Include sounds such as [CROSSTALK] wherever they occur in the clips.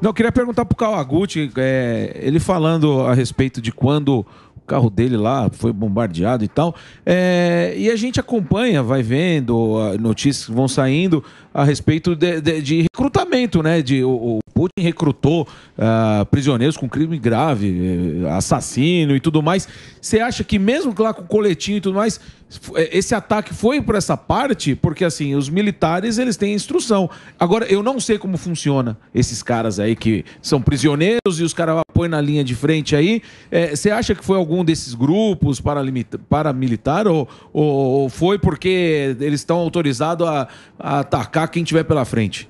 Não, eu queria perguntar pro Kawaguchi, é, ele falando a respeito de quando o carro dele lá foi bombardeado e tal. É, e a gente acompanha, vai vendo notícias que vão saindo a respeito de, de, de recrutamento, né? De o, o Putin recrutou uh, prisioneiros com crime grave, eh, assassino e tudo mais. Você acha que mesmo lá com coletinho e tudo mais, eh, esse ataque foi por essa parte? Porque assim, os militares eles têm instrução. Agora, eu não sei como funciona esses caras aí que são prisioneiros e os caras põem na linha de frente aí. Eh, você é, acha que foi algum desses grupos paramilitar ou, ou, ou foi porque eles estão autorizados a, a atacar quem tiver pela frente?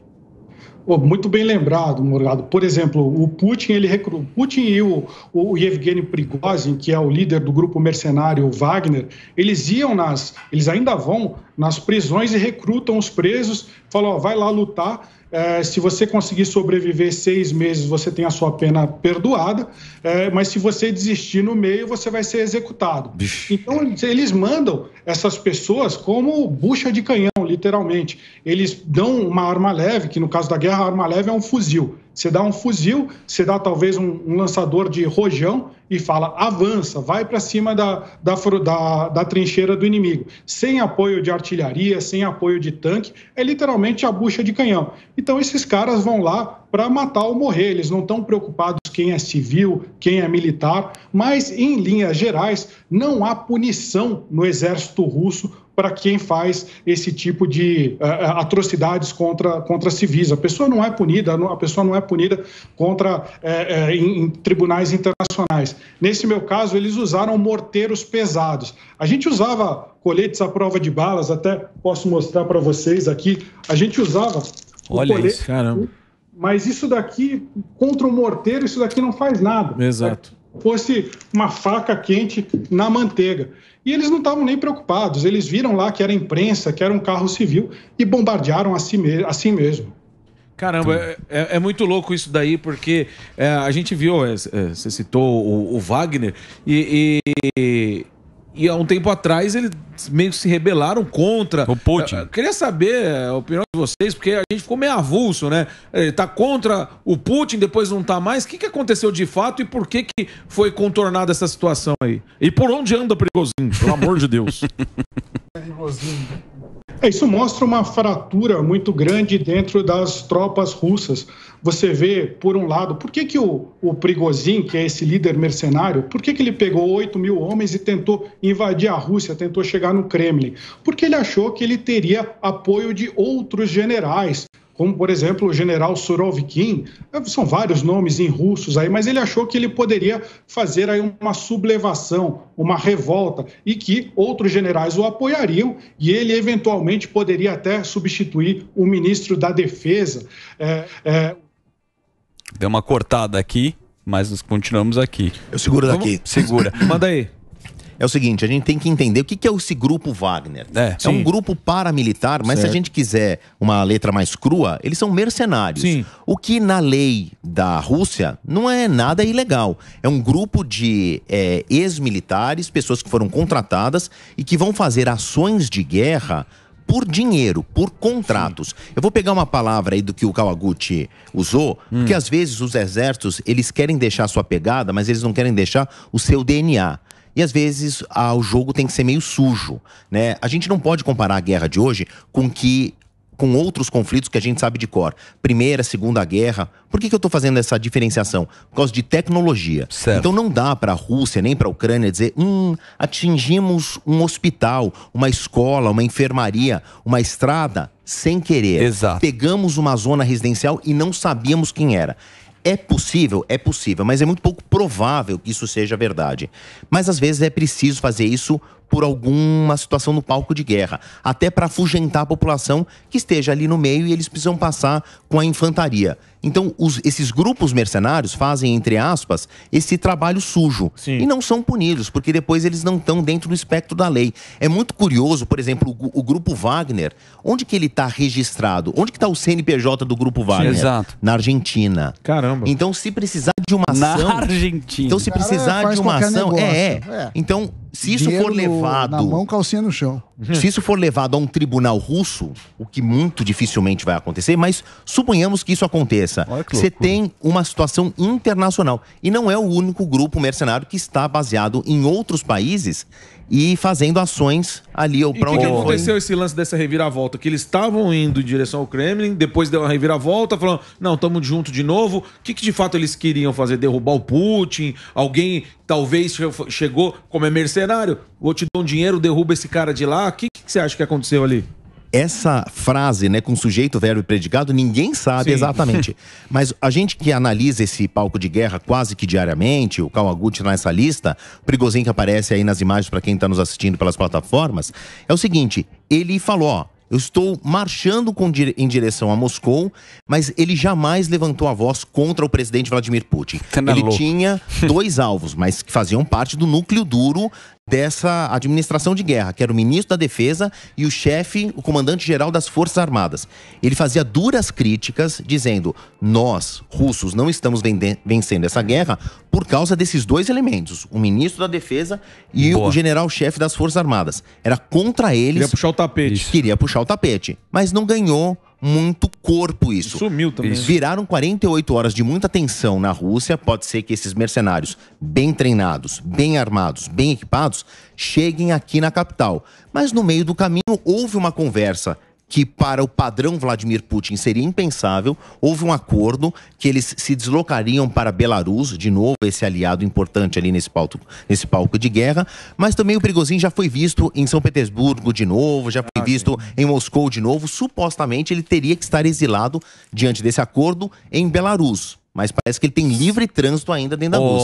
muito bem lembrado, Morgado. Por exemplo, o Putin, ele recru... Putin e o, o Yevgeny Prigozhin, que é o líder do grupo mercenário Wagner, eles iam nas, eles ainda vão nas prisões e recrutam os presos. Falam, vai lá lutar. É, se você conseguir sobreviver seis meses, você tem a sua pena perdoada, é, mas se você desistir no meio, você vai ser executado. Bicho. Então, eles mandam essas pessoas como bucha de canhão literalmente. Eles dão uma arma leve, que no caso da guerra, a arma leve é um fuzil. Você dá um fuzil, você dá talvez um, um lançador de rojão e fala: avança, vai para cima da, da, da, da, trincheira do inimigo. Sem apoio de artilharia, sem apoio de tanque, é literalmente a bucha de canhão. Então esses caras vão lá para matar ou morrer, eles não estão preocupados quem é civil, quem é militar, mas em linhas gerais, não há punição no exército russo para quem faz esse tipo de uh, atrocidades contra, contra civis. A pessoa não é punida, a pessoa não é punida contra uh, uh, em, tribunais internacionais. Nesse meu caso, eles usaram morteiros pesados. A gente usava coletes à prova de balas, até posso mostrar para vocês aqui. A gente usava. Olha isso, caramba. Mas isso daqui, contra o morteiro, isso daqui não faz nada. Exato fosse uma faca quente na manteiga. E eles não estavam nem preocupados, eles viram lá que era imprensa, que era um carro civil e bombardearam a si, me a si mesmo. Caramba, então- é, é, é, muito louco isso daí, porque é, a gente viu, é, você é, citou o, o Wagner, e, e e há um tempo atrás eles meio que se rebelaram contra. O Putin. Eu queria saber a opinião de vocês, porque a gente ficou meio avulso, né? Ele tá contra o Putin, depois não tá mais. O que, que aconteceu de fato e por que, que foi contornada essa situação aí? E por onde anda o perigozinho? pelo amor de Deus? [LAUGHS] Prigozinho. Isso mostra uma fratura muito grande dentro das tropas russas. Você vê, por um lado, por que, que o, o Prigozhin, que é esse líder mercenário, por que, que ele pegou 8 mil homens e tentou invadir a Rússia, tentou chegar no Kremlin? Porque ele achou que ele teria apoio de outros generais, como por exemplo o general Surovikin, eh, são vários nomes em russos aí, mas ele achou que ele poderia fazer aí uma sublevação, uma revolta, e que outros generais o apoiariam e ele eventualmente poderia até substituir o ministro da Defesa. É, é... Deu uma cortada aqui, mas nós continuamos aqui. Eu seguro daqui. Segura. [LAUGHS] Manda aí é o seguinte: a gente tem que entender o que, que é esse grupo Wagner. É, é um grupo paramilitar, mas certo. se a gente quiser uma letra mais crua, eles são mercenários. Sim. O que na lei da Rússia não é nada ilegal. É um grupo de é, ex-militares, pessoas que foram contratadas e que vão fazer ações de guerra por dinheiro, por contratos. Sim. Eu vou pegar uma palavra aí do que o Kawaguchi usou, hum. porque às vezes os exércitos, eles querem deixar sua pegada, mas eles não querem deixar o seu DNA. E às vezes ah, o jogo tem que ser meio sujo, né? A gente não pode comparar a guerra de hoje com que com outros conflitos que a gente sabe de cor. Primeira, Segunda Guerra. Por que, que eu estou fazendo essa diferenciação? Por causa de tecnologia. Certo. Então não dá para a Rússia nem para a Ucrânia dizer, hum, atingimos um hospital, uma escola, uma enfermaria, uma estrada sem querer. Exato. Pegamos uma zona residencial e não sabíamos quem era. É possível? É possível, mas é muito pouco provável que isso seja verdade. Mas às vezes é preciso fazer isso por alguma situação no palco de guerra, até para afugentar a população que esteja ali no meio e eles precisam passar com a infantaria. Então, os, esses grupos mercenários fazem, entre aspas, esse trabalho sujo. Sim. E não são punidos, porque depois eles não estão dentro do espectro da lei. É muito curioso, por exemplo, o, o grupo Wagner, onde que ele está registrado? Onde que está o CNPJ do grupo Wagner? Sim, exato. Na Argentina. Caramba. Então, se precisar de uma ação... Na Argentina. Então, se precisar de uma ação... É, é, é. Então, se isso for levado. Na mão, calcinha no chão. Uhum. Se isso for levado a um tribunal russo, o que muito dificilmente vai acontecer, mas suponhamos que isso aconteça, você tem uma situação internacional. E não é o único grupo mercenário que está baseado em outros países e fazendo ações ali. ou para O que, que aconteceu esse lance dessa reviravolta? Que eles estavam indo em direção ao Kremlin, depois deu uma reviravolta, falando, não, estamos junto de novo. O que, que de fato eles queriam fazer? Derrubar o Putin? Alguém talvez chegou, como é mercenário, vou te dar um dinheiro, derruba esse cara de lá, o que, que você acha que aconteceu ali? essa frase, né, com sujeito, verbo e predicado, ninguém sabe Sim. exatamente. [LAUGHS] Mas a gente que analisa esse palco de guerra quase que diariamente, o Kawaguchi nessa lista, o perigozinho que aparece aí nas imagens para quem está nos assistindo pelas plataformas, é o seguinte, ele falou, ó, eu estou marchando dire... em direção a Moscou, mas ele jamais levantou a voz contra o presidente Vladimir Putin. Tá ele tinha dois alvos, mas que faziam parte do núcleo duro dessa administração de guerra, que era o ministro da Defesa e o chefe, o comandante-geral das Forças Armadas. Ele fazia duras críticas, dizendo: nós, russos, não estamos vencendo essa guerra por causa desses dois elementos, o ministro da Defesa e Boa. o general-chefe das Forças Armadas. Era contra eles. Queria puxar o tapete. Queria puxar o tapete, mas não ganhou muito corpo isso. Sumiu também. Isso. Viraram 48 horas de muita tensão na Rússia. Pode ser que esses mercenários, bem treinados, bem armados, bem equipados, cheguem aqui na capital. Mas no meio do caminho houve uma conversa que para o padrão Vladimir Putin seria impensável, houve um acordo que eles se deslocariam para Belarus, de novo esse aliado importante ali nesse palco, nesse palco de guerra, mas também o Prigozhin já foi visto em São Petersburgo de novo, já foi ah, visto sim. em Moscou de novo, supostamente ele teria que estar exilado diante desse acordo em Belarus mas parece que ele tem livre trânsito ainda dentro da oh,